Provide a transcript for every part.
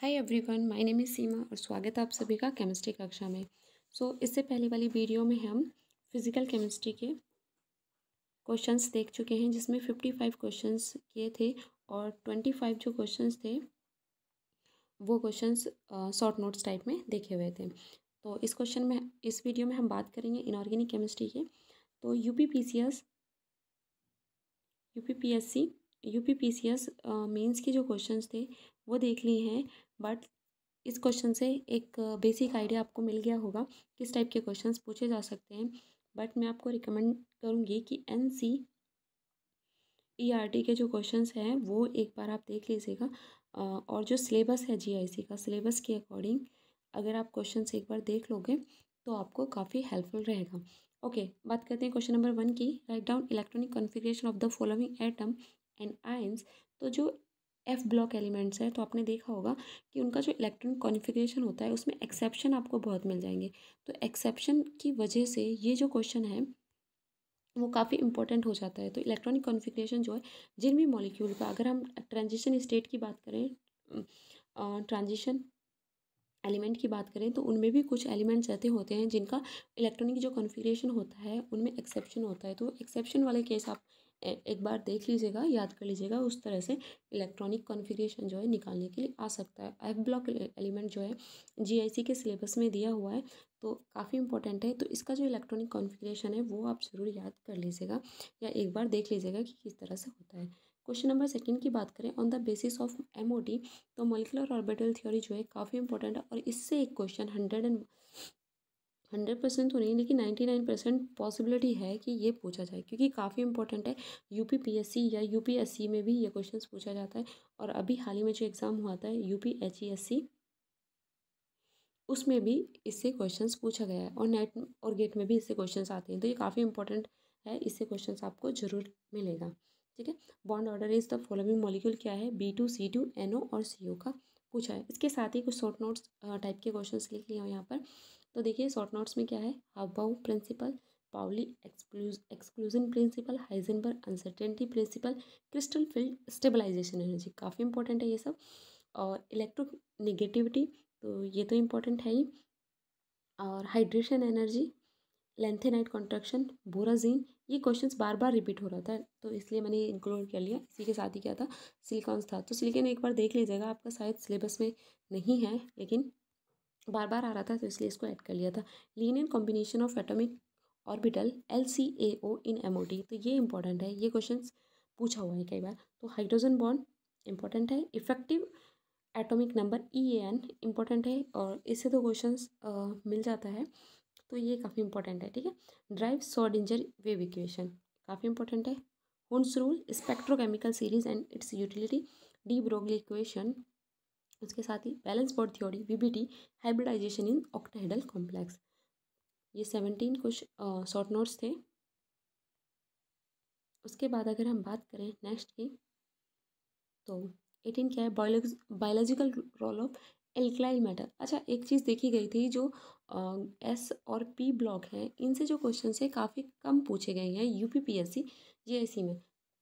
Hi everyone my name is Seema और स्वागत है आप सभी का केमिस्ट्री कक्षा में सो so, इससे पहले वाली वीडियो में हम फिज़िकल केमिस्ट्री के क्वेश्चंस देख चुके हैं जिसमें फिफ्टी फाइव क्वेश्चन किए थे और ट्वेंटी फाइव जो क्वेश्चंस थे वो क्वेश्चंस शॉर्ट नोट्स टाइप में देखे हुए थे तो इस क्वेश्चन में इस वीडियो में हम बात करेंगे इनऑर्गेनिक केमिस्ट्री के तो U P P C S U P P S C U P P C S means के जो क्वेश्चंस थे वो देख लिए हैं बट इस क्वेश्चन से एक बेसिक आइडिया आपको मिल गया होगा किस टाइप के क्वेश्चन पूछे जा सकते हैं बट मैं आपको रिकमेंड करूँगी कि N C E R T के जो क्वेश्चंस हैं वो एक बार आप देख लीजिएगा और जो सिलेबस है जी आई सी का सिलेबस के अकॉर्डिंग अगर आप क्वेश्चन एक बार देख लोगे तो आपको काफ़ी हेल्पफुल रहेगा ओके बात करते हैं क्वेश्चन नंबर वन की write down electronic configuration of the following atom and ions तो जो एफ ब्लॉक एलिमेंट्स है तो आपने देखा होगा कि उनका जो इलेक्ट्रॉन कॉन्फिग्रेशन होता है उसमें एक्सेप्शन आपको बहुत मिल जाएंगे तो एक्सेप्शन की वजह से ये जो क्वेश्चन है वो काफ़ी इंपॉर्टेंट हो जाता है तो इलेक्ट्रॉनिक कॉन्फिग्रेशन जो है जिन भी मॉलिक्यूल का अगर हम ट्रांजिशन स्टेट की बात करें ट्रांजिशन एलिमेंट की बात करें तो उनमें भी कुछ एलिमेंट्स ऐसे होते हैं जिनका इलेक्ट्रॉनिक जो कॉन्फिग्रेशन होता है उनमें एक्सेप्शन होता है तो एक्सेप्शन वाले केस आप एक बार देख लीजिएगा याद कर लीजिएगा उस तरह से इलेक्ट्रॉनिक कॉन्फ़िगरेशन जो है निकालने के लिए आ सकता है एफ ब्लॉक एलिमेंट जो है जीआईसी के सिलेबस में दिया हुआ है तो काफ़ी इंपॉर्टेंट है तो इसका जो इलेक्ट्रॉनिक कॉन्फ़िगरेशन है वो आप ज़रूर याद कर लीजिएगा या एक बार देख लीजिएगा कि किस तरह से होता है क्वेश्चन नंबर सेकंड की बात करें on the basis of MOD तो मोलिकुलर ऑर्बिटल थ्योरी जो है काफ़ी इंपॉर्टेंट है और इससे एक question hundred and hundred percent तो नहीं लेकिन नाइन्टी नाइन परसेंट पॉसिबिलिटी है कि ये पूछा जाए क्योंकि काफ़ी इंपॉर्टेंट है यूपीपीएससी या यूपीएससी में भी ये क्वेश्चंस पूछा जाता है और अभी हाल ही में जो एग्ज़ाम हुआ था यू पी e उसमें भी इससे क्वेश्चंस पूछा गया है और नेट और गेट में भी इससे क्वेश्चन आते हैं तो ये काफ़ी इंपॉर्टेंट है इससे क्वेश्चन आपको ज़रूर मिलेगा ठीक है bond order is the following molecule क्या है B two C two N O और सी ओ का पूछा है इसके साथ ही कुछ शॉर्ट नोट्स टाइप के क्वेश्चंस लिख लिया हूँ यहाँ पर तो देखिए शॉर्ट नोट्स में क्या है हावभाव principle Pauli exclude exclusion principle Heisenberg uncertainty principle crystal field stabilization energy काफ़ी इंपॉर्टेंट है ये सब और निगेटिविटी तो ये तो इम्पोर्टेंट है ही और hydration energy lanthanide contraction borazine ये क्वेश्चंस बार बार रिपीट हो रहा था तो इसलिए मैंने इंक्लूड कर लिया इसी के साथ ही क्या था सिलिकॉन्स था तो सिलिकॉन एक बार देख लीजिएगा आपका शायद सिलेबस में नहीं है लेकिन बार बार आ रहा था तो इसलिए इसको ऐड कर लिया था in combination of atomic orbital L C A O in M O T तो ये इंपॉर्टेंट है ये क्वेश्चन पूछा हुआ है कई बार तो हाइड्रोजन बॉन्ड इंपॉर्टेंट है effective atomic number E A N important है और इससे तो क्वेश्चन मिल जाता है तो ये काफ़ी इंपॉर्टेंट है ठीक है derive Schrodinger wave equation काफ़ी इंपॉर्टेंट है Hund's rule spectrochemical series and its utility de Broglie equation उसके साथ ही valence bond theory VBT hybridization in octahedral complex ये सेवनटीन कुछ शॉर्ट नोट्स थे उसके बाद अगर हम बात करें नेक्स्ट की तो एटीन क्या है biological role of alkali metal अच्छा एक चीज़ देखी गई थी जो एस और पी ब्लॉक हैं इनसे जो क्वेश्चन है काफ़ी कम पूछे गए हैं एस सी में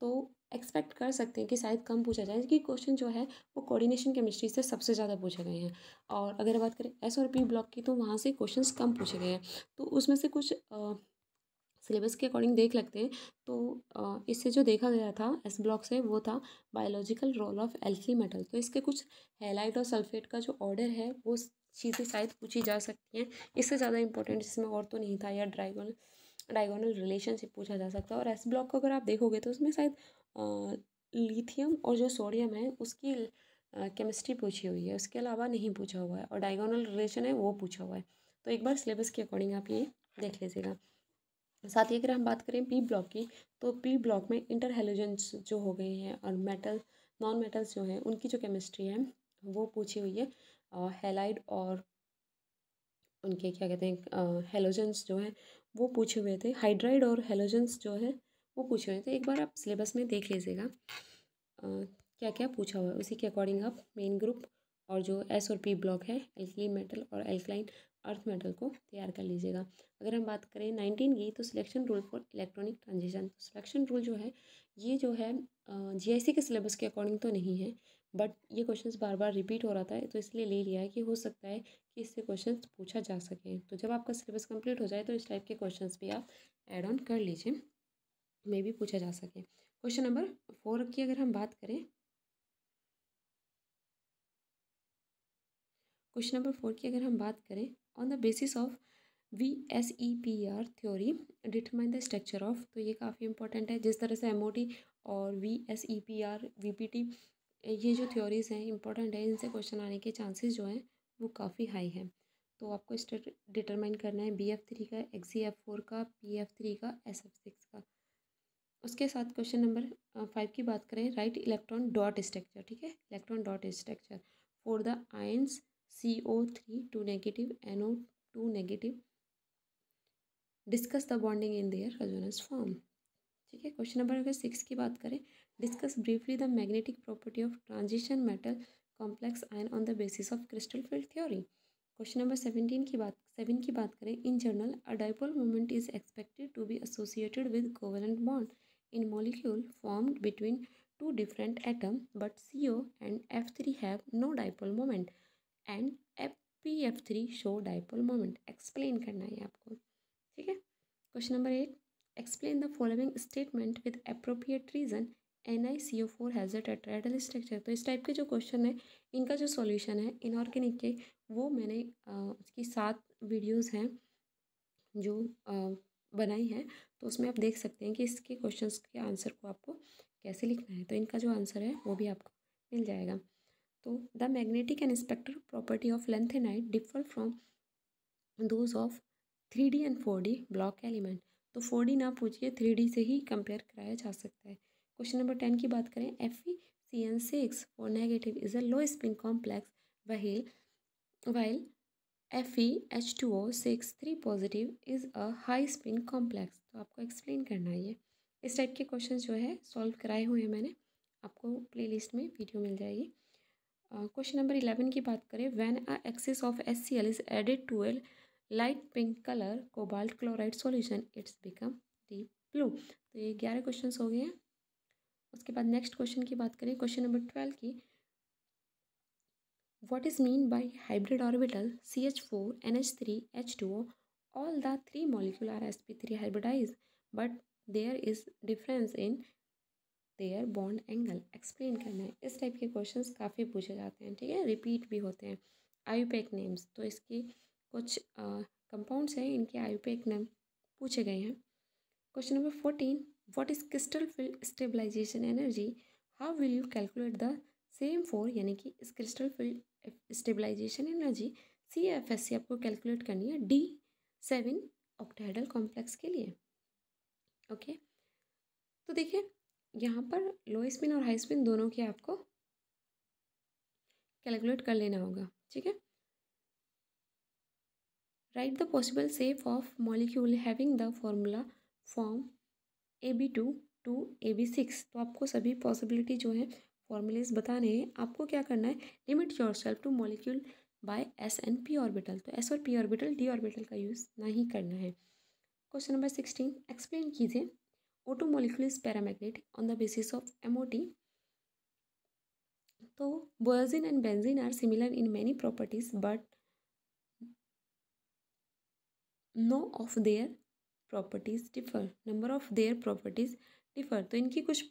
तो एक्सपेक्ट कर सकते हैं कि शायद कम पूछा जाए कि क्वेश्चन जो है वो कोऑर्डिनेशन केमिस्ट्री से सबसे ज़्यादा पूछे गए हैं और अगर बात करें एस और पी ब्लॉक की तो वहाँ से क्वेश्चंस कम पूछे गए हैं तो उसमें से कुछ सिलेबस के अकॉर्डिंग देख लगते हैं तो इससे जो देखा गया था एस ब्लॉक से वो था बायोलॉजिकल रोल ऑफ एल्की मेटल तो इसके कुछ हेलाइट और सल्फेट का जो ऑर्डर है वो चीज़ें शायद पूछी जा सकती हैं इससे ज़्यादा इंपॉर्टेंट इसमें और तो नहीं था या ड्राइगोनल डायगोनल रिलेशनशिप पूछा जा सकता है और एस ब्लॉक को अगर आप देखोगे तो उसमें शायद लिथियम और जो सोडियम है उसकी केमिस्ट्री पूछी हुई है उसके अलावा नहीं पूछा हुआ है और डायगोनल रिलेशन है वो पूछा हुआ है तो एक बार सिलेबस के अकॉर्डिंग आप ये देख लीजिएगा साथ ही अगर हम बात करें पी ब्लॉक की तो पी ब्लॉक में इंटर हेलोजेंस जो हो गए हैं और मेटल नॉन मेटल्स जो हैं उनकी जो केमिस्ट्री है वो पूछी हुई है हेलाइड और उनके क्या कहते हैं हेलोजेंस जो हैं वो पूछे हुए थे हाइड्राइड और हेलोजेंस जो है वो पूछ रहे हैं तो एक बार आप सिलेबस में देख लीजिएगा क्या क्या पूछा हुआ है उसी के अकॉर्डिंग आप मेन ग्रुप और जो एस और पी ब्लॉक है एल्कली मेटल और एल्कलाइन अर्थ मेटल को तैयार कर लीजिएगा अगर हम बात करें नाइनटीन की तो selection rule for electronic transition तो सिलेक्शन रूल जो है ये जो है जीआईसी के सिलेबस के अकॉर्डिंग तो नहीं है बट ये क्वेश्चन बार बार रिपीट हो रहा था तो इसलिए ले लिया है कि हो सकता है कि इससे क्वेश्चन पूछा जा सके तो जब आपका सिलेबस कम्प्लीट हो जाए तो इस टाइप के क्वेश्चन भी आप एड ऑन कर लीजिए में भी पूछा जा सके क्वेश्चन नंबर फोर की अगर हम बात करें क्वेश्चन नंबर फोर की अगर हम बात करें on the basis of V S E P R theory determine the structure of तो ये काफ़ी इंपॉर्टेंट है जिस तरह से एम ओ टी और V S E P R V P T ये जो थ्योरीज हैं इंपॉर्टेंट है इनसे क्वेश्चन आने के चांसेस जो हैं वो काफ़ी हाई हैं तो आपको डिटरमाइन करना है बी एफ थ्री का एक्सी एफ फोर का पी एफ थ्री का एस एफ सिक्स का उसके साथ क्वेश्चन नंबर फाइव की बात करें राइट इलेक्ट्रॉन डॉट स्ट्रक्चर ठीक है electron dot structure for the ions C O three two negative N O two negative discuss the bonding in their resonance form ठीक है क्वेश्चन नंबर अगर six की बात करें discuss briefly the magnetic property of transition metal complex ion on the basis of crystal field theory question number seventeen की बात seven की बात करें in general a dipole moment is expected to be associated with covalent bond in molecule formed between two different atom but CO and F3 have no dipole moment and pf3 show dipole moment. Explain karna hai aapko theek hai question number 8 explain the following statement with appropriate reason NiCO4 has a tetrahedral structure तो इस type के जो question है इनका जो solution है inorganic के वो मैंने आ, उसकी सात वीडियोस हैं जो बनाई है तो उसमें आप देख सकते हैं कि इसके क्वेश्चन के आंसर को आपको कैसे लिखना है तो इनका जो आंसर है वो भी आपको मिल जाएगा तो the magnetic and spectral property of lanthanide differ from those of three D and four D block element तो फोर डी ना पूछिए थ्री डी से ही कंपेयर कराया जा सकता है क्वेश्चन नंबर टेन की बात करें F E C N six four negative is a low spin complex while while six three positive is a high spin complex तो आपको एक्सप्लेन करना है ये इस टाइप के क्वेश्चन जो है सॉल्व कराए हुए हैं मैंने आपको प्लेलिस्ट में वीडियो मिल जाएगी क्वेश्चन नंबर इलेवन की बात करें when a excess of S C L is added to L light pink colour cobalt chloride solution its become deep blue तो ये ग्यारह क्वेश्चन हो गए हैं उसके बाद नेक्स्ट क्वेश्चन की बात करें क्वेश्चन नंबर ट्वेल्व की what is mean by hybrid orbital C H four N H three H two O all the three molecule are S P three hybridize but there is difference in their bond angle explain करना है इस type के question काफ़ी पूछे जाते हैं ठीक है रिपीट भी होते हैं आयुपैक नेम्स तो इसकी कुछ कंपाउंड्स हैं इनके आयुपैक नेम पूछे गए हैं question number fourteen what is crystal field stabilization energy how will you calculate the same for यानी कि इस crystal field stabilization energy C F S C आपको कैलकुलेट करनी है डी सेवन ऑक्टाइडल कॉम्प्लेक्स के लिए ओके तो देखिए यहाँ पर लो स्पिन और हाई स्पिन दोनों के आपको कैलकुलेट कर लेना होगा ठीक है write the possible shape of molecule having the formula form A B two to A B six तो आपको सभी पॉसिबिलिटी जो है फॉर्मूलेज बताने हैं आपको क्या करना है limit yourself to molecule by S and P orbital तो एस और पी ऑर्बिटल डी ऑर्बिटल का यूज़ नहीं करना है क्वेश्चन नंबर सिक्सटीन एक्सप्लेन कीजिए O two molecule is paramagnetic on the basis of M तो borazine and benzene are similar in many properties but no of their properties differ number of their properties differ तो इनकी कुछ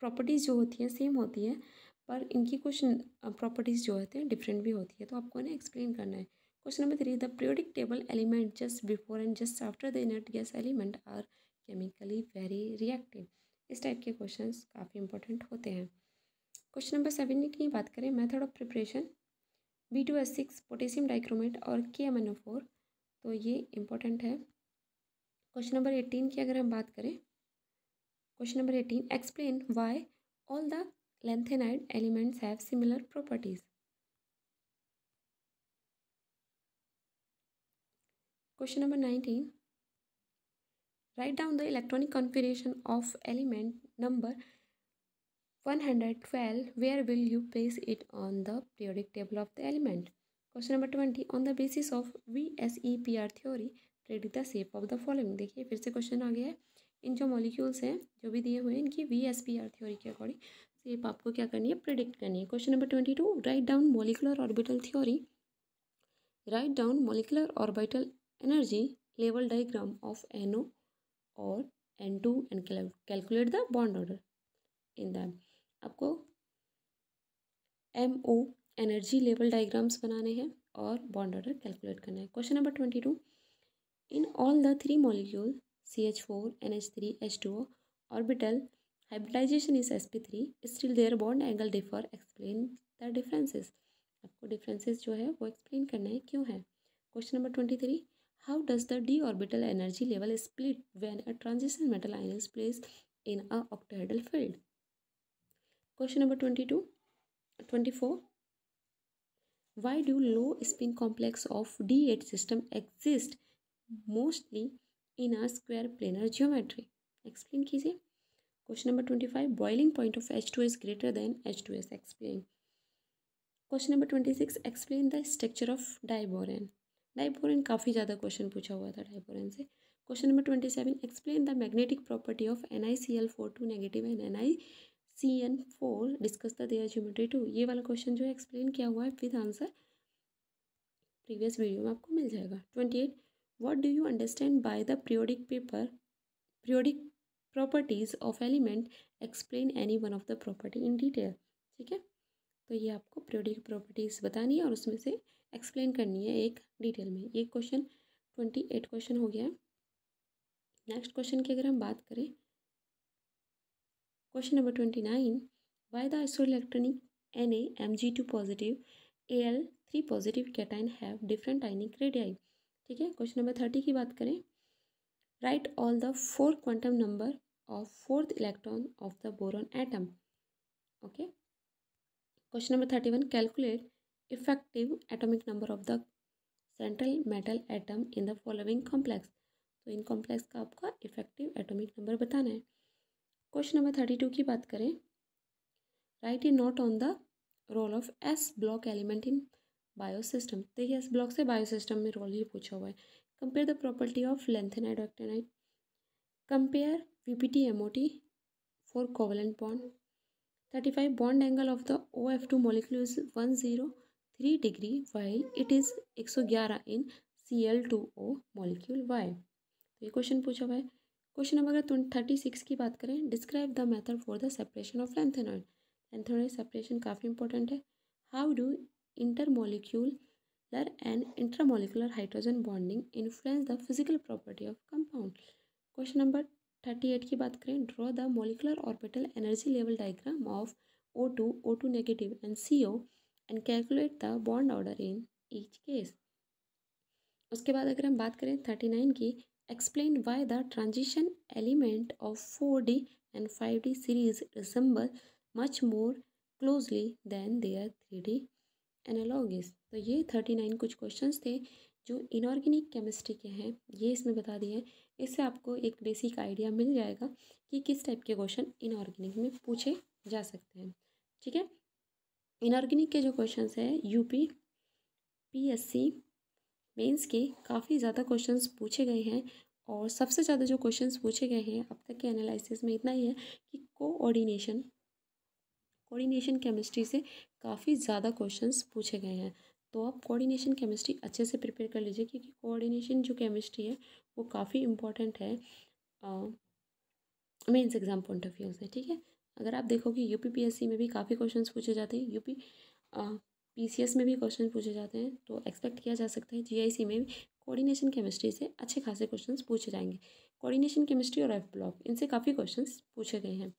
properties जो होती हैं same होती हैं पर इनकी कुछ प्रॉपर्टीज़ जो होती हैं डिफरेंट भी होती है तो आपको इन्हें एक्सप्लेन करना है question number three the periodic table element just before and just after the inert gas element are chemically very reactive इस टाइप के क्वेश्चन काफ़ी इंपॉर्टेंट होते हैं क्वेश्चन नंबर सेवन की बात करें method of preparation B two S six potassium dichromate और K M N O four तो ये इम्पोर्टेंट है क्वेश्चन नंबर एटीन की अगर हम बात करें question number eighteen explain why all the lanthanide elements have similar properties question number nineteen write down the electronic configuration of element number one hundred twelve where will you place it on the periodic table of the element question number twenty on the basis of V S E P R theory predict the shape of the following देखिए फिर से question आ गया है इन जो molecules हैं जो भी दिए हुए हैं इनकी V S P R theory के अकॉर्डिंग सिर्फ आपको क्या करनी है प्रिडिक्ट करनी है question number twenty two write down molecular orbital theory write down molecular orbital energy level diagram of N O और N two and calculate the bond order in them आपको M O energy level diagrams बनाने हैं और bond order calculate करना है question number twenty two in all the three molecule C H four N H three H two O orbital hybridization is S P three still their bond angle differ explain the differences आपको differences जो है वो explain करने है क्यों है question number twenty three how does the D orbital energy level split when a transition metal ion is place in a octahedral field question number twenty two twenty four why do low spin complex of D eight system exist mostly in a square planar geometry explain कीजिए question number twenty five boiling point of H two is greater than H two S explain question number twenty six explain the structure of diborane diborane काफ़ी ज़्यादा question पूछा हुआ था diborane से question number twenty seven explain the magnetic property of N I C L four two negative and N I C N four discuss the there geometry two ये वाला question जो है एक्सप्लेन किया हुआ है विद आंसर प्रीवियस वीडियो में आपको मिल जाएगा twenty eight what do you understand by the periodic paper periodic properties of element explain any one of the property in detail ठीक है तो ये आपको प्रियोडिक प्रॉपर्टीज़ बतानी है और उसमें से एक्सप्लेन करनी है एक डिटेल में ये क्वेश्चन ट्वेंटी एट क्वेश्चन हो गया नेक्स्ट क्वेश्चन की अगर हम बात करें question number twenty nine why the isoelectronic N A M G two positive A L three positive cation have different ionic radii ठीक है क्वेश्चन नंबर थर्टी की बात करें write all the four quantum number of fourth electron of the boron atom okay question number thirty one calculate effective atomic number of the central metal atom in the following complex तो in complex का आपका effective atomic number बताना है question number thirty two की बात करें write a note on the role of S block element in biosystem देखिए इस ब्लॉक से बायोसिस्टम में रोल ही पूछा हुआ है compare the property of lanthanide actinide compare V P T M O T for covalent bond thirty five bond angle of the O F two molecule is one zero three degree why it is एक सौ ग्यारह in C L two O molecule why तो ये question पूछा हुआ है question number अगर thirty six की बात करें describe the method for the separation of lanthanoid lanthanoid separation काफ़ी इंपॉर्टेंट है how do intermolecular and intramolecular hydrogen bonding influence the physical property of compound question number 38 ki baat karein, draw the molecular orbital energy level diagram of o2 o2 negative and co and calculate the bond order in each case uske baad agar hum baat karein, 39 ki explain why the transition element of 4d and 5d series resemble much more closely than their 3d analogous तो ये thirty nine कुछ questions थे जो inorganic chemistry के हैं ये इसमें बता दिए हैं इससे आपको एक बेसिक आइडिया मिल जाएगा कि किस टाइप के क्वेश्चन इनऑर्गेनिक में पूछे जा सकते हैं ठीक है इनऑर्गेनिक के जो क्वेश्चंस है यूपी पीएससी मेंस के काफ़ी ज़्यादा क्वेश्चंस पूछे गए हैं और सबसे ज़्यादा जो क्वेश्चंस पूछे गए हैं अब तक के एनालिसिस में इतना ही है कि कोऑर्डिनेशन कोऑर्डिनेशन केमिस्ट्री से काफ़ी ज़्यादा क्वेश्चंस पूछे गए हैं तो आप कोऑर्डिनेशन केमिस्ट्री अच्छे से प्रिपेयर कर लीजिए क्योंकि कोऑर्डिनेशन जो केमिस्ट्री है वो काफ़ी इम्पॉर्टेंट है mains exam point of view से ठीक है अगर आप देखोगे सी में भी काफ़ी क्वेश्चन पूछे जाते हैं यूपी एस में भी क्वेश्चन पूछे जाते हैं तो एक्सपेक्ट किया जा सकता है सी में भी कोऑर्डिनेशन केमिस्ट्री से अच्छे खासे क्वेश्चन पूछे जाएंगे कोऑर्डिनेशन केमिस्ट्री और एफ ब्लॉक इनसे काफ़ी क्वेश्चन पूछे गए हैं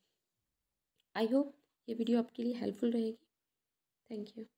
आई होप ये वीडियो आपके लिए हेल्पफुल रहेगी Thank you.